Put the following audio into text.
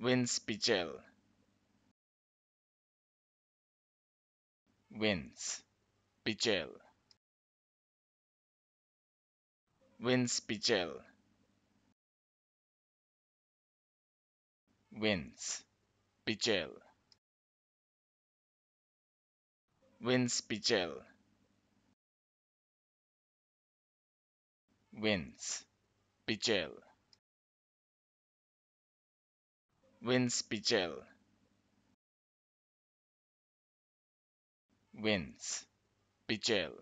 Wins. Pichel. Wins Pichel. Wins. Pichel. Wins Pichel. Wins. Pichel. Vince Pichel. Vince Pichel.